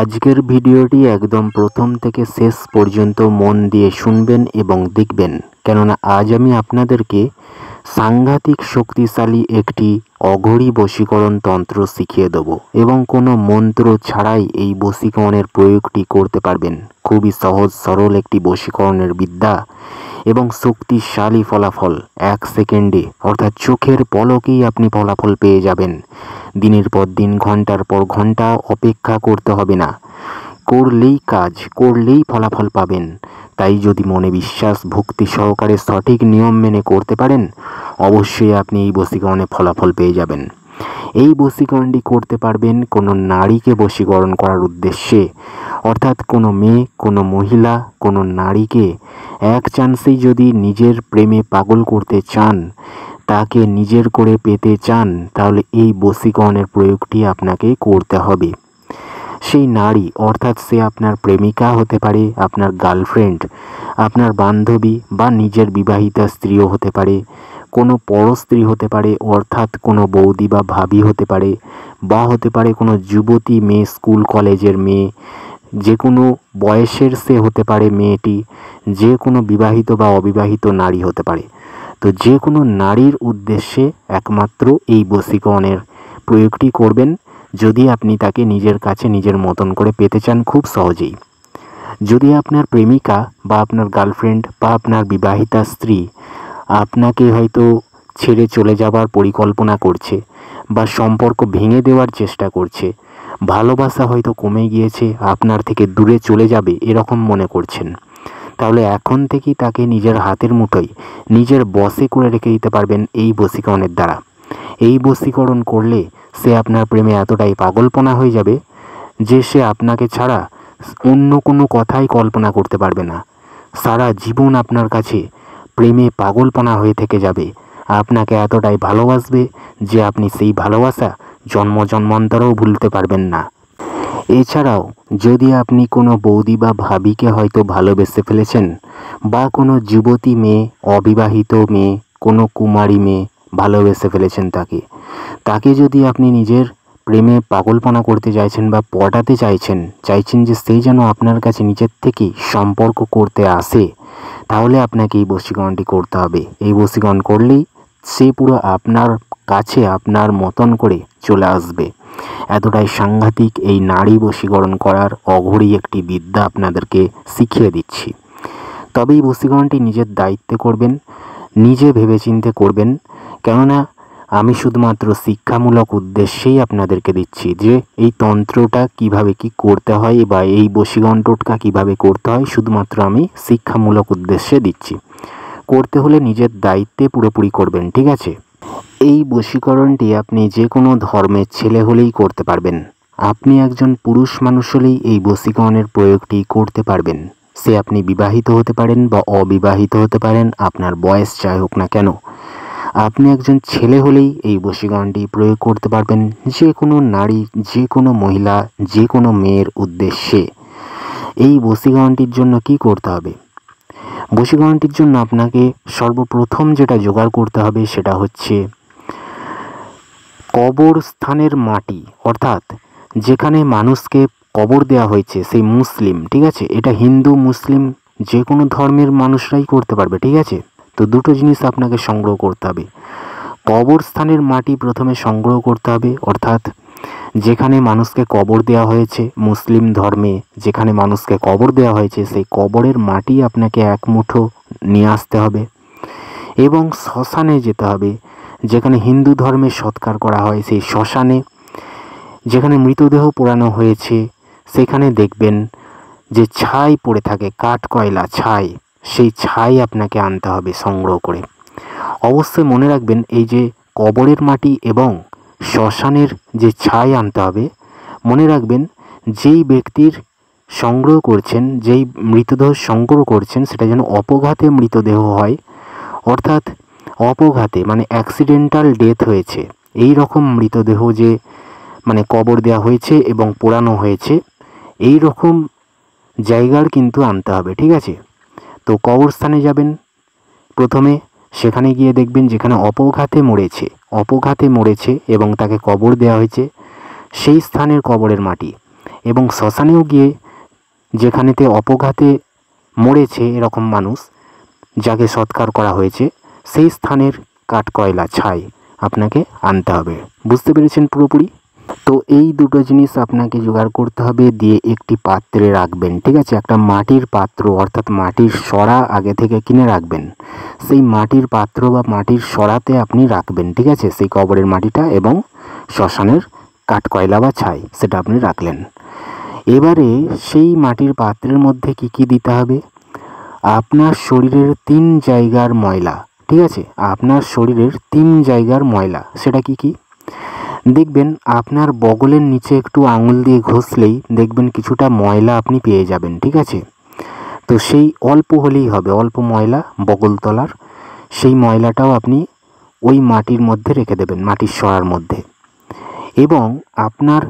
আজকের ভিডিওটি একদম প্রথম থেকে শেষ পর্যন্ত মন দিয়ে শুনবেন এবং দেখবেন কেননা আজ আমি আপনাদেরকে সাংঘাতিক শক্তিশালী একটি অঘরী বশীকরণ তন্ত্র শিখিয়ে দেব এবং কোনো মন্ত্র ছাড়াই এই বশীকরণের প্রয়োগটি করতে পারবেন খুবই সহজ সরল একটি বশীকরণের বিদ্যা এবং শক্তিশালী ফলাফল এক সেকেন্ডে অর্থাৎ চোখের পলকেই আপনি ফলাফল পেয়ে যাবেন দিনের পর দিন ঘন্টার পর ঘন্টা অপেক্ষা করতে হবে না করলেই কাজ করলেই ফলাফল পাবেন তাই যদি মনে বিশ্বাস ভক্তি সহকারে সঠিক নিয়ম মেনে করতে পারেন অবশ্যই আপনি এই বসীকরণে ফলাফল পেয়ে যাবেন এই বশীকরণটি করতে পারবেন কোনো নারীকে বশীকরণ করার উদ্দেশ্যে অর্থাৎ কোনো মেয়ে কোনো মহিলা কোনো নারীকে এক চান্সেই যদি নিজের প্রেমে পাগল করতে চান তাকে নিজের করে পেতে চান তাহলে এই বশীকরণের প্রয়োগটি আপনাকে করতে হবে সেই নারী অর্থাৎ সে আপনার প্রেমিকা হতে পারে আপনার গার্লফ্রেন্ড আপনার বান্ধবী বা নিজের বিবাহিতা স্ত্রীও হতে পারে কোনো পরস্ত্রী হতে পারে অর্থাৎ কোনো বৌদি বা ভাবি হতে পারে বা হতে পারে কোনো যুবতী মেয়ে স্কুল কলেজের মেয়ে যে কোনো বয়সের সে হতে পারে মেয়েটি যে কোনো বিবাহিত বা অবিবাহিত নারী হতে পারে তো যে কোনো নারীর উদ্দেশ্যে একমাত্র এই বসিকণের প্রয়োগটি করবেন যদি আপনি তাকে নিজের কাছে নিজের মতন করে পেতে চান খুব সহজেই যদি আপনার প্রেমিকা বা আপনার গার্লফ্রেন্ড বা আপনার বিবাহিতা স্ত্রী আপনাকে হয়তো ছেড়ে চলে যাবার পরিকল্পনা করছে বা সম্পর্ক ভেঙে দেওয়ার চেষ্টা করছে ভালোবাসা হয়তো কমে গিয়েছে আপনার থেকে দূরে চলে যাবে এরকম মনে করছেন তাহলে এখন থেকেই তাকে নিজের হাতের মতোই নিজের বসে করে রেখে দিতে পারবেন এই বশীকরণের দ্বারা এই বশীকরণ করলে সে আপনার প্রেমে এতটাই পাগলপনা হয়ে যাবে যে সে আপনাকে ছাড়া অন্য কোনো কথাই কল্পনা করতে পারবে না সারা জীবন আপনার কাছে প্রেমে পাগলপনা হয়ে থেকে যাবে আপনাকে এতটাই ভালোবাসবে যে আপনি সেই ভালোবাসা জন্ম জন্মান্তরেও ভুলতে পারবেন না এছাড়াও যদি আপনি কোনো বৌদি বা ভাবিকে হয়তো ভালোবেসে ফেলেছেন বা কোনো যুবতী মেয়ে অবিবাহিত মেয়ে কোনো কুমারী মেয়ে ভালোবেসে ফেলেছেন তাকে তাকে যদি আপনি নিজের প্রেমে পাগলপনা করতে চাইছেন বা পটাতে চাইছেন চাইছেন যে সেই যেন আপনার কাছে নিজের থেকেই সম্পর্ক করতে আসে তাহলে আপনাকে এই বশীকরণটি করতে হবে এই বশীকরণ করলেই সে পুরো আপনার কাছে আপনার মতন করে চলে আসবে এতটাই সাংঘাতিক এই নারী বশীকরণ করার অঘরি একটি বিদ্যা আপনাদেরকে শিখিয়ে দিচ্ছি তবে এই বশীকরণটি নিজের দায়িত্বে করবেন নিজে ভেবেচিন্তে করবেন কেননা আমি শুধুমাত্র শিক্ষামূলক উদ্দেশ্যেই আপনাদেরকে দিচ্ছি যে এই তন্ত্রটা কিভাবে কি করতে হয় বা এই বশীগণ টোটকা কীভাবে করতে হয় শুধুমাত্র আমি শিক্ষামূলক উদ্দেশ্যে দিচ্ছি করতে হলে নিজের দায়িত্বে পুরোপুরি করবেন ঠিক আছে এই বশীকরণটি আপনি যে কোনো ধর্মের ছেলে হলেই করতে পারবেন আপনি একজন পুরুষ মানুষ হলেই এই বশীকরণের প্রয়োগটি করতে পারবেন সে আপনি বিবাহিত হতে পারেন বা অবিবাহিত হতে পারেন আপনার বয়স যাই হোক না কেন আপনি একজন ছেলে হলেই এই বশীকরণটি প্রয়োগ করতে পারবেন যে কোনো নারী যে কোনো মহিলা যে কোনো মেয়ের উদ্দেশ্যে এই বশীকরণটির জন্য কি করতে হবে বশীকরণটির জন্য আপনাকে সর্বপ্রথম যেটা জোগাড় করতে হবে সেটা হচ্ছে কবর স্থানের মাটি অর্থাৎ যেখানে মানুষকে কবর দেওয়া হয়েছে সেই মুসলিম ঠিক আছে এটা হিন্দু মুসলিম যে কোনো ধর্মের মানুষরাই করতে পারবে ঠিক আছে তো দুটো জিনিস আপনাকে সংগ্রহ করতে হবে কবরস্থানের মাটি প্রথমে সংগ্রহ করতে হবে অর্থাৎ যেখানে মানুষকে কবর দেওয়া হয়েছে মুসলিম ধর্মে যেখানে মানুষকে কবর দেওয়া হয়েছে সেই কবরের মাটি আপনাকে এক মুঠো নিয়ে আসতে হবে এবং শ্মশানে যেতে হবে যেখানে হিন্দু ধর্মে সৎকার করা হয় সেই শ্মশানে যেখানে মৃতদেহ পোড়ানো হয়েছে সেখানে দেখবেন যে ছাই পড়ে থাকে কাঠ কয়লা ছাই সেই ছাই আপনাকে আনতে হবে সংগ্রহ করে অবশ্যই মনে রাখবেন এই যে কবরের মাটি এবং শ্মশানের যে ছাই আনতে হবে মনে রাখবেন যেই ব্যক্তির সংগ্রহ করছেন যেই মৃতদেহ সংগ্রহ করছেন সেটা যেন অপঘাতে মৃতদেহ হয় অর্থাৎ অপঘাতে মানে অ্যাক্সিডেন্টাল ডেথ হয়েছে এই রকম মৃতদেহ যে মানে কবর দেওয়া হয়েছে এবং পোড়ানো হয়েছে এই রকম জায়গার কিন্তু আনতে হবে ঠিক আছে তো কবরস্থানে যাবেন প্রথমে সেখানে গিয়ে দেখবেন যেখানে অপঘাতে মরেছে অপঘাতে মরেছে এবং তাকে কবর দেওয়া হয়েছে সেই স্থানের কবরের মাটি এবং শ্মশানেও গিয়ে যেখানেতে অপঘাতে মরেছে এরকম মানুষ যাকে সৎকার করা হয়েছে সেই স্থানের কাঠকয়লা ছাই আপনাকে আনতে হবে বুঝতে পেরেছেন পুরোপুরি তো এই দুটো জিনিস আপনাকে জোগাড় করতে হবে দিয়ে একটি পাত্রে রাখবেন ঠিক আছে একটা মাটির পাত্র অর্থাৎ মাটির সরা আগে থেকে কিনে রাখবেন সেই মাটির পাত্র বা মাটির সরাতে আপনি রাখবেন ঠিক আছে সেই কবরের মাটিটা এবং শ্মশানের কাঠ কয়লা বা ছাই সেটা আপনি রাখলেন এবারে সেই মাটির পাত্রের মধ্যে কি কি দিতে হবে আপনার শরীরের তিন জায়গার ময়লা ঠিক আছে আপনার শরীরের তিন জায়গার ময়লা সেটা কি কী দেখবেন আপনার বগলের নিচে একটু আঙুল দিয়ে ঘষলেই দেখবেন কিছুটা ময়লা আপনি পেয়ে যাবেন ঠিক আছে তো সেই অল্প হলেই হবে অল্প ময়লা বগলতলার সেই ময়লাটাও আপনি ওই মাটির মধ্যে রেখে দেবেন মাটির সরার মধ্যে এবং আপনার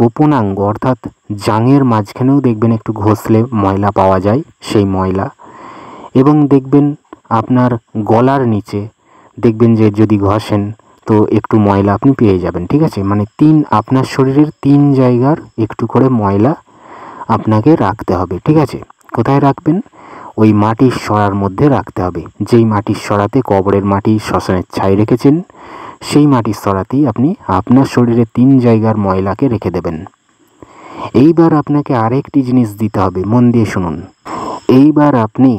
গোপনাঙ্গ অর্থাৎ জাঙের মাঝখানেও দেখবেন একটু ঘষলে ময়লা পাওয়া যায় সেই ময়লা এবং দেখবেন আপনার গলার নিচে দেখবেন যে যদি ঘষেন তো একটু ময়লা আপনি পেয়ে যাবেন ঠিক আছে মানে তিন আপনার শরীরের তিন জায়গার একটু করে ময়লা আপনাকে রাখতে হবে ঠিক আছে কোথায় রাখবেন ওই মাটির সরার মধ্যে রাখতে হবে যেই মাটির সরাতে কবরের মাটি শ্মশানের ছাই রেখেছেন সেই মাটির সরাতেই আপনি আপনার শরীরে তিন জায়গার ময়লাকে রেখে দেবেন এইবার আপনাকে আরেকটি জিনিস দিতে হবে মন দিয়ে শুনুন এইবার আপনি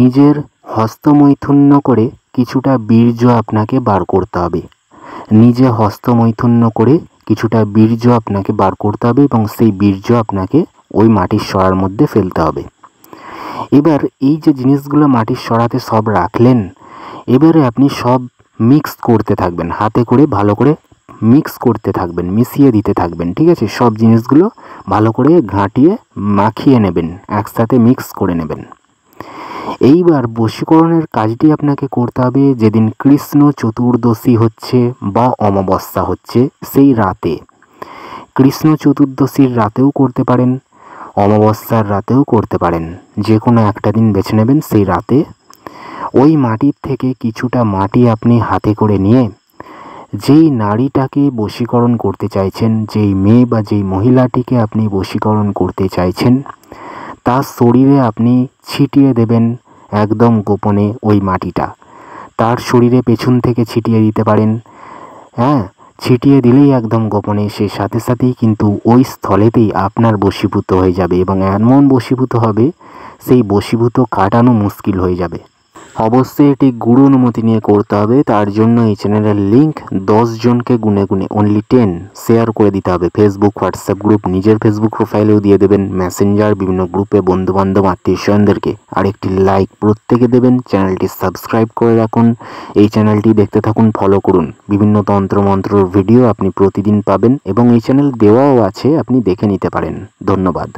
নিজের হস্তমৈথুন্য করে কিছুটা বীর্য আপনাকে বার করতে হবে নিজে হস্তমৈথুন্য করে কিছুটা বীর্য আপনাকে বার করতে হবে এবং সেই বীর্য আপনাকে ওই মাটির সরার মধ্যে ফেলতে হবে এবার এই যে জিনিসগুলো মাটির সরাতে সব রাখলেন এবারে আপনি সব মিক্স করতে থাকবেন হাতে করে ভালো করে মিক্স করতে থাকবেন মিশিয়ে দিতে থাকবেন ঠিক আছে সব জিনিসগুলো ভালো করে ঘাঁটিয়ে মাখিয়ে নেবেন একসাথে মিক্স করে নেবেন এইবার বশীকরণের কাজটি আপনাকে করতে হবে যেদিন কৃষ্ণ চতুর্দশী হচ্ছে বা অমাবস্যা হচ্ছে সেই রাতে কৃষ্ণ চতুর্দশীর রাতেও করতে পারেন অমাবস্যার রাতেও করতে পারেন যে কোনো একটা দিন বেছে নেবেন সেই রাতে ওই মাটির থেকে কিছুটা মাটি আপনি হাতে করে নিয়ে যেই নারীটাকে বশীকরণ করতে চাইছেন যেই মেয়ে বা যেই মহিলাটিকে আপনি বশীকরণ করতে চাইছেন তার শরীরে আপনি ছিটিয়ে দেবেন একদম গোপনে ওই মাটিটা তার শরীরে পেছন থেকে ছিটিয়ে দিতে পারেন হ্যাঁ ছিটিয়ে দিলেই একদম গোপনে সে সাথে সাথেই কিন্তু ওই স্থলেতেই আপনার বশীভূত হয়ে যাবে এবং এমন বশীভূত হবে সেই বশীভূত কাটানো মুশকিল হয়ে যাবে অবশ্যই এটি গুরু অনুমতি নিয়ে করতে হবে তার জন্য এই চ্যানেলের লিঙ্ক দশ জনকে গুনে গুনে অনলি টেন শেয়ার করে দিতে হবে ফেসবুক হোয়াটসঅ্যাপ গ্রুপ নিজের ফেসবুক প্রোফাইলেও দিয়ে দেবেন মেসেঞ্জার বিভিন্ন গ্রুপে বন্ধুবান্ধব আত্মীয় স্বজনদেরকে আর একটি লাইক প্রত্যেকে দেবেন চ্যানেলটি সাবস্ক্রাইব করে রাখুন এই চ্যানেলটি দেখতে থাকুন ফলো করুন বিভিন্ন তন্ত্রমন্ত্রর ভিডিও আপনি প্রতিদিন পাবেন এবং এই চ্যানেল দেওয়াও আছে আপনি দেখে নিতে পারেন ধন্যবাদ